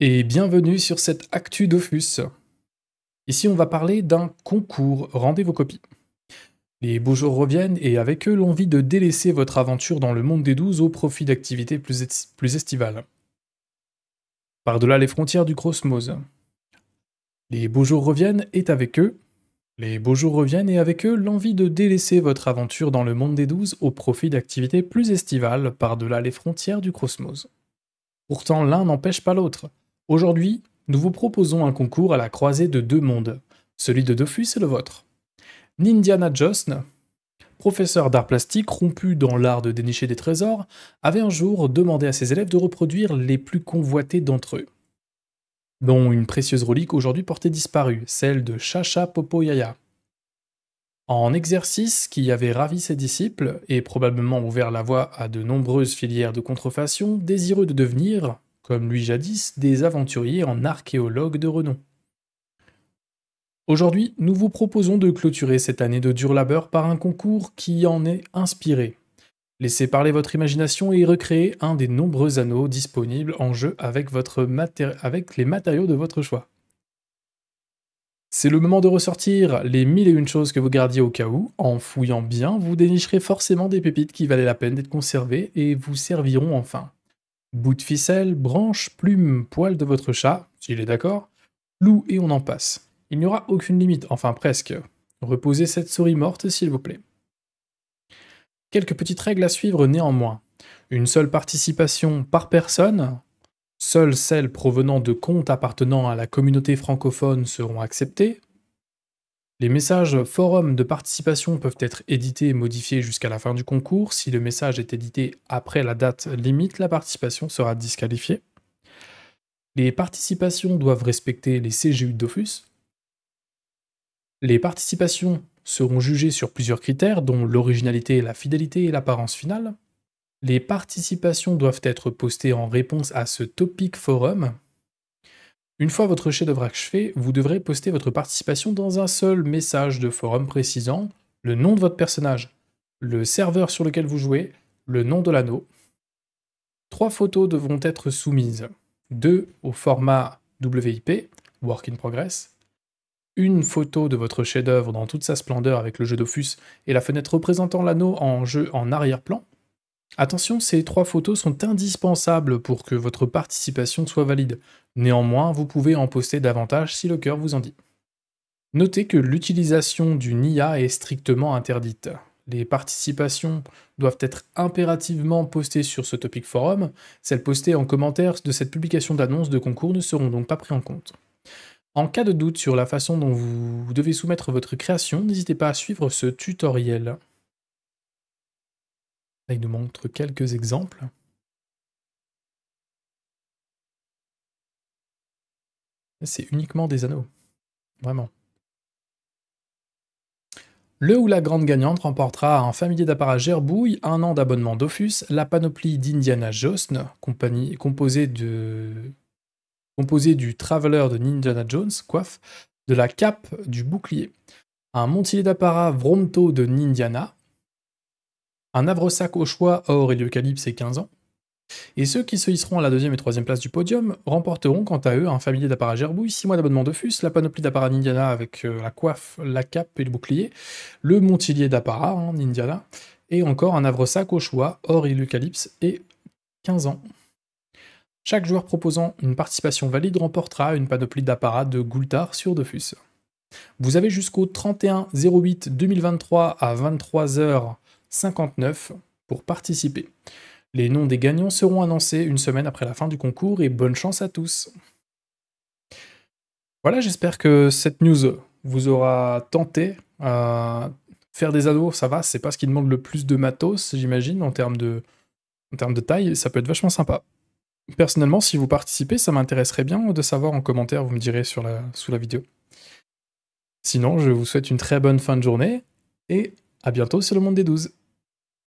et bienvenue sur cette Actu Dofus. Ici, on va parler d'un concours. Rendez vos copies. Les beaux jours reviennent et avec eux l'envie de délaisser votre aventure dans le monde des douze au profit d'activités plus, estivales. Par-delà les frontières du cosmos. Les beaux jours reviennent et avec eux. Les beaux jours reviennent et avec eux l'envie de délaisser votre aventure dans le monde des douze au profit d'activités plus estivales par-delà les frontières du cosmos. Pourtant, l'un n'empêche pas l'autre. Aujourd'hui, nous vous proposons un concours à la croisée de deux mondes, celui de Dofus et le vôtre. Nindiana Josn, professeur d'art plastique rompu dans l'art de dénicher des trésors, avait un jour demandé à ses élèves de reproduire les plus convoités d'entre eux, dont une précieuse relique aujourd'hui portée disparue, celle de Chacha Popoyaya. En exercice qui avait ravi ses disciples et probablement ouvert la voie à de nombreuses filières de contrefaçon désireux de devenir, comme lui jadis, des aventuriers en archéologues de renom. Aujourd'hui, nous vous proposons de clôturer cette année de dur labeur par un concours qui en est inspiré. Laissez parler votre imagination et recréez un des nombreux anneaux disponibles en jeu avec, votre avec les matériaux de votre choix. C'est le moment de ressortir les mille et une choses que vous gardiez au cas où. En fouillant bien, vous dénicherez forcément des pépites qui valaient la peine d'être conservées et vous serviront enfin bout de ficelle, branche, plume, poil de votre chat, s'il est d'accord, loup et on en passe. Il n'y aura aucune limite, enfin presque. Reposez cette souris morte, s'il vous plaît. Quelques petites règles à suivre néanmoins. Une seule participation par personne, seules celles provenant de comptes appartenant à la communauté francophone seront acceptées, les messages forums de participation peuvent être édités et modifiés jusqu'à la fin du concours. Si le message est édité après la date limite, la participation sera disqualifiée. Les participations doivent respecter les CGU Dofus. Les participations seront jugées sur plusieurs critères, dont l'originalité, la fidélité et l'apparence finale. Les participations doivent être postées en réponse à ce topic forum, une fois votre chef-d'œuvre achevé, vous devrez poster votre participation dans un seul message de forum précisant le nom de votre personnage, le serveur sur lequel vous jouez, le nom de l'anneau. Trois photos devront être soumises, deux au format WIP, Work in Progress, une photo de votre chef-d'œuvre dans toute sa splendeur avec le jeu d'Offus et la fenêtre représentant l'anneau en jeu en arrière-plan, Attention, ces trois photos sont indispensables pour que votre participation soit valide. Néanmoins, vous pouvez en poster davantage si le cœur vous en dit. Notez que l'utilisation d'une IA est strictement interdite. Les participations doivent être impérativement postées sur ce topic forum, celles postées en commentaire de cette publication d'annonce de concours ne seront donc pas prises en compte. En cas de doute sur la façon dont vous devez soumettre votre création, n'hésitez pas à suivre ce tutoriel. Là, il nous montre quelques exemples. C'est uniquement des anneaux. Vraiment. Le ou la grande gagnante remportera un familier d'apparat Gerbouille, un an d'abonnement d'offus, la panoplie d'Indiana Jones, composée de composée du Traveler de Indiana Jones, coiffe, de la cape du bouclier, un montilier d'apparat Vromto de Indiana, un Avresac au choix or et l'eucalypse et 15 ans. Et ceux qui se hisseront à la deuxième et troisième place du podium remporteront quant à eux un familier d'apparat Gerbouille, 6 mois d'abonnement de FUS, la panoplie d'apparat Indiana avec euh, la coiffe, la cape et le bouclier, le montilier d'apparat en hein, Indiana, et encore un Avresac au choix, or et l'eucalypse et 15 ans. Chaque joueur proposant une participation valide remportera une panoplie d'apparat de Goultard sur DeFus. Vous avez jusqu'au 31-08-2023 à 23h 59 pour participer. Les noms des gagnants seront annoncés une semaine après la fin du concours et bonne chance à tous. Voilà, j'espère que cette news vous aura tenté. à euh, faire des ados, ça va, c'est pas ce qui demande le plus de matos, j'imagine, en termes de, termes de taille, ça peut être vachement sympa. Personnellement, si vous participez, ça m'intéresserait bien de savoir en commentaire, vous me direz sous la vidéo. Sinon, je vous souhaite une très bonne fin de journée et à bientôt sur le monde des 12.